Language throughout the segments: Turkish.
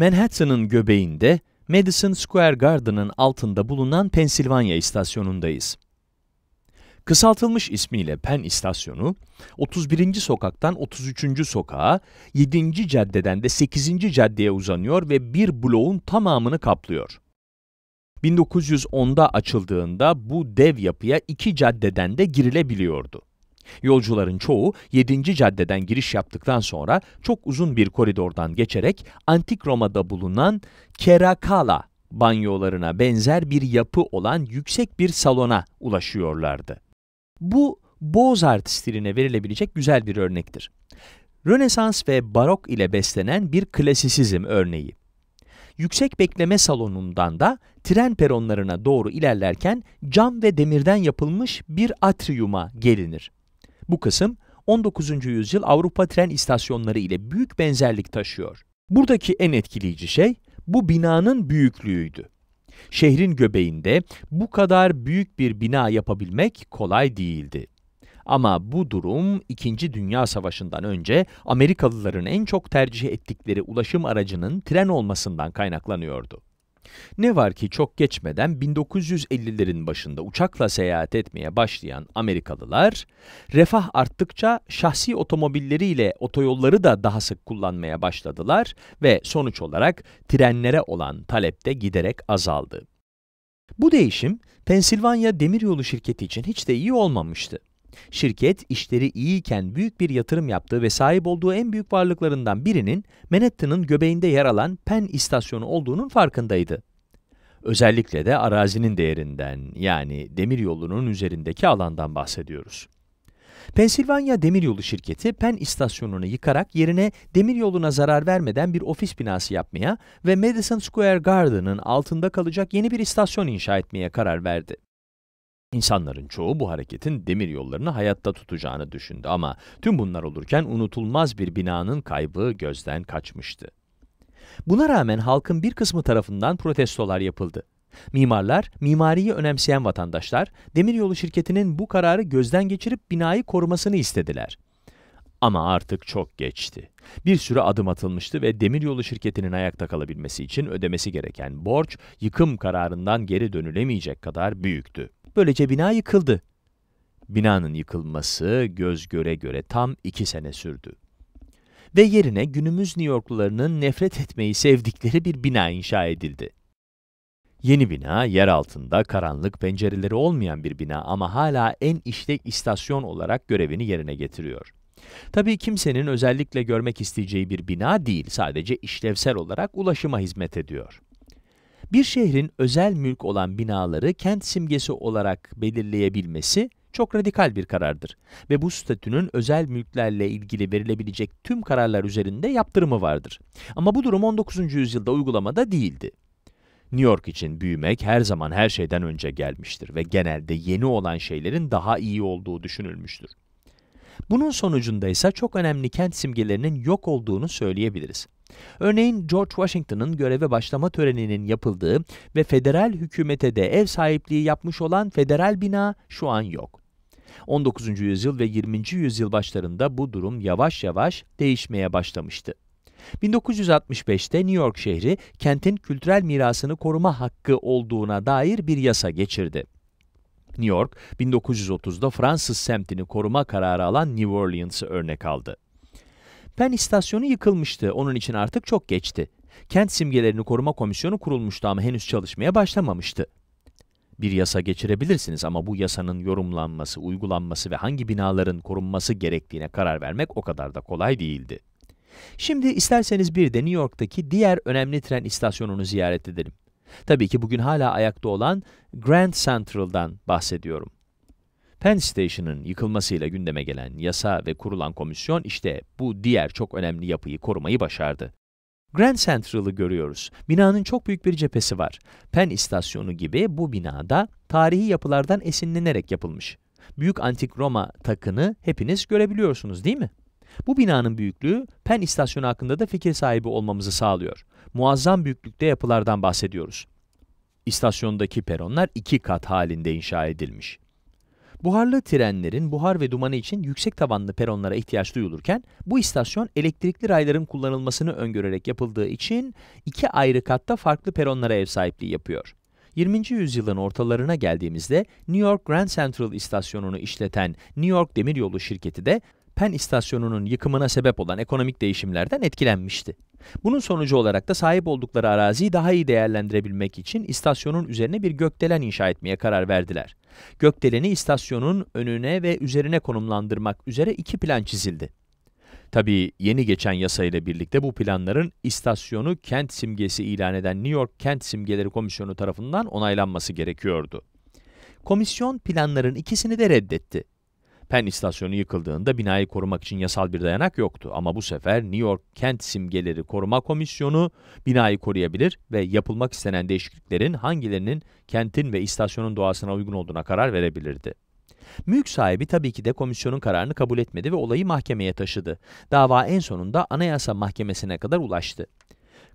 Manhattan'ın göbeğinde, Madison Square Garden'ın altında bulunan Pensilvanya istasyonundayız. Kısaltılmış ismiyle Penn İstasyonu, 31. sokaktan 33. sokağa, 7. caddeden de 8. caddeye uzanıyor ve bir bloğun tamamını kaplıyor. 1910'da açıldığında bu dev yapıya iki caddeden de girilebiliyordu. Yolcuların çoğu 7. caddeden giriş yaptıktan sonra çok uzun bir koridordan geçerek Antik Roma'da bulunan Kerakala banyolarına benzer bir yapı olan yüksek bir salona ulaşıyorlardı. Bu Beaux-Arts stiline verilebilecek güzel bir örnektir. Rönesans ve barok ile beslenen bir klasisizm örneği. Yüksek bekleme salonundan da tren peronlarına doğru ilerlerken cam ve demirden yapılmış bir atriyuma gelinir. Bu kısım 19. yüzyıl Avrupa tren istasyonları ile büyük benzerlik taşıyor. Buradaki en etkileyici şey bu binanın büyüklüğüydü. Şehrin göbeğinde bu kadar büyük bir bina yapabilmek kolay değildi. Ama bu durum 2. Dünya Savaşı'ndan önce Amerikalıların en çok tercih ettikleri ulaşım aracının tren olmasından kaynaklanıyordu. Ne var ki çok geçmeden 1950'lerin başında uçakla seyahat etmeye başlayan Amerikalılar, refah arttıkça şahsi otomobilleriyle otoyolları da daha sık kullanmaya başladılar ve sonuç olarak trenlere olan talep de giderek azaldı. Bu değişim, Pensilvanya Demiryolu Şirketi için hiç de iyi olmamıştı. Şirket işleri iyiyken büyük bir yatırım yaptığı ve sahip olduğu en büyük varlıklarından birinin Manhattan'ın göbeğinde yer alan Penn istasyonu olduğunun farkındaydı. Özellikle de arazinin değerinden yani demiryolunun üzerindeki alandan bahsediyoruz. Pensilvanya Demiryolu Şirketi Penn istasyonunu yıkarak yerine demiryoluna zarar vermeden bir ofis binası yapmaya ve Madison Square Garden'ın altında kalacak yeni bir istasyon inşa etmeye karar verdi. İnsanların çoğu bu hareketin demir yollarını hayatta tutacağını düşündü ama tüm bunlar olurken unutulmaz bir binanın kaybı gözden kaçmıştı. Buna rağmen halkın bir kısmı tarafından protestolar yapıldı. Mimarlar, mimariyi önemseyen vatandaşlar, demiryolu şirketinin bu kararı gözden geçirip binayı korumasını istediler. Ama artık çok geçti. Bir sürü adım atılmıştı ve demiryolu şirketinin ayakta kalabilmesi için ödemesi gereken borç, yıkım kararından geri dönülemeyecek kadar büyüktü. Böylece bina yıkıldı. Binanın yıkılması göz göre göre tam iki sene sürdü. Ve yerine günümüz New Yorklularının nefret etmeyi sevdikleri bir bina inşa edildi. Yeni bina, yer altında karanlık pencereleri olmayan bir bina ama hala en işlek istasyon olarak görevini yerine getiriyor. Tabii kimsenin özellikle görmek isteyeceği bir bina değil, sadece işlevsel olarak ulaşıma hizmet ediyor. Bir şehrin özel mülk olan binaları kent simgesi olarak belirleyebilmesi çok radikal bir karardır ve bu statünün özel mülklerle ilgili verilebilecek tüm kararlar üzerinde yaptırımı vardır. Ama bu durum 19. yüzyılda uygulamada değildi. New York için büyümek her zaman her şeyden önce gelmiştir ve genelde yeni olan şeylerin daha iyi olduğu düşünülmüştür. Bunun sonucunda ise çok önemli kent simgelerinin yok olduğunu söyleyebiliriz. Örneğin George Washington'ın göreve başlama töreninin yapıldığı ve federal hükümete de ev sahipliği yapmış olan federal bina şu an yok. 19. yüzyıl ve 20. yüzyıl başlarında bu durum yavaş yavaş değişmeye başlamıştı. 1965'te New York şehri kentin kültürel mirasını koruma hakkı olduğuna dair bir yasa geçirdi. New York, 1930'da Fransız semtini koruma kararı alan New Orleans'ı örnek aldı. Pen istasyonu yıkılmıştı. Onun için artık çok geçti. Kent simgelerini koruma komisyonu kurulmuştu ama henüz çalışmaya başlamamıştı. Bir yasa geçirebilirsiniz ama bu yasanın yorumlanması, uygulanması ve hangi binaların korunması gerektiğine karar vermek o kadar da kolay değildi. Şimdi isterseniz bir de New York'taki diğer önemli tren istasyonunu ziyaret edelim. Tabii ki bugün hala ayakta olan Grand Central'dan bahsediyorum. Penn Station'ın yıkılmasıyla gündeme gelen yasa ve kurulan komisyon işte bu diğer çok önemli yapıyı korumayı başardı. Grand Central'ı görüyoruz. Binanın çok büyük bir cephesi var. Penn İstasyonu gibi bu binada tarihi yapılardan esinlenerek yapılmış. Büyük Antik Roma takını hepiniz görebiliyorsunuz değil mi? Bu binanın büyüklüğü Penn İstasyonu hakkında da fikir sahibi olmamızı sağlıyor. Muazzam büyüklükte yapılardan bahsediyoruz. İstasyondaki peronlar iki kat halinde inşa edilmiş. Buharlı trenlerin buhar ve dumanı için yüksek tavanlı peronlara ihtiyaç duyulurken bu istasyon elektrikli rayların kullanılmasını öngörerek yapıldığı için iki ayrı katta farklı peronlara ev sahipliği yapıyor. 20. yüzyılın ortalarına geldiğimizde New York Grand Central istasyonunu işleten New York Demiryolu şirketi de Penn istasyonunun yıkımına sebep olan ekonomik değişimlerden etkilenmişti. Bunun sonucu olarak da sahip oldukları araziyi daha iyi değerlendirebilmek için istasyonun üzerine bir gökdelen inşa etmeye karar verdiler. Gökdeleni istasyonun önüne ve üzerine konumlandırmak üzere iki plan çizildi. Tabii yeni geçen yasa ile birlikte bu planların istasyonu kent simgesi ilan eden New York Kent Simgeleri Komisyonu tarafından onaylanması gerekiyordu. Komisyon planların ikisini de reddetti. Penn istasyonu yıkıldığında binayı korumak için yasal bir dayanak yoktu. Ama bu sefer New York Kent Simgeleri Koruma Komisyonu binayı koruyabilir ve yapılmak istenen değişikliklerin hangilerinin kentin ve istasyonun doğasına uygun olduğuna karar verebilirdi. Mülk sahibi tabii ki de komisyonun kararını kabul etmedi ve olayı mahkemeye taşıdı. Dava en sonunda Anayasa Mahkemesi'ne kadar ulaştı.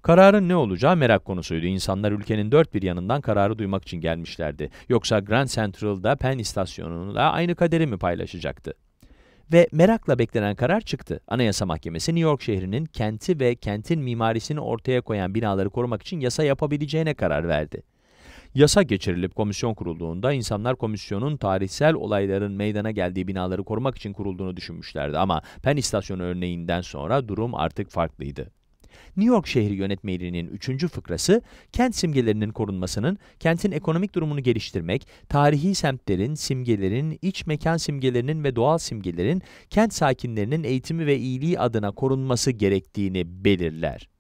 Kararın ne olacağı merak konusuydu. İnsanlar ülkenin dört bir yanından kararı duymak için gelmişlerdi. Yoksa Grand Central'da Penn istasyonunda aynı kaderi mi paylaşacaktı? Ve merakla beklenen karar çıktı. Anayasa Mahkemesi New York şehrinin kenti ve kentin mimarisini ortaya koyan binaları korumak için yasa yapabileceğine karar verdi. Yasa geçirilip komisyon kurulduğunda insanlar komisyonun tarihsel olayların meydana geldiği binaları korumak için kurulduğunu düşünmüşlerdi ama Penn İstasyonu örneğinden sonra durum artık farklıydı. New York şehri yönetmeliğinin 3. fıkrası, kent simgelerinin korunmasının, kentin ekonomik durumunu geliştirmek, tarihi semtlerin, simgelerin, iç mekan simgelerinin ve doğal simgelerin, kent sakinlerinin eğitimi ve iyiliği adına korunması gerektiğini belirler.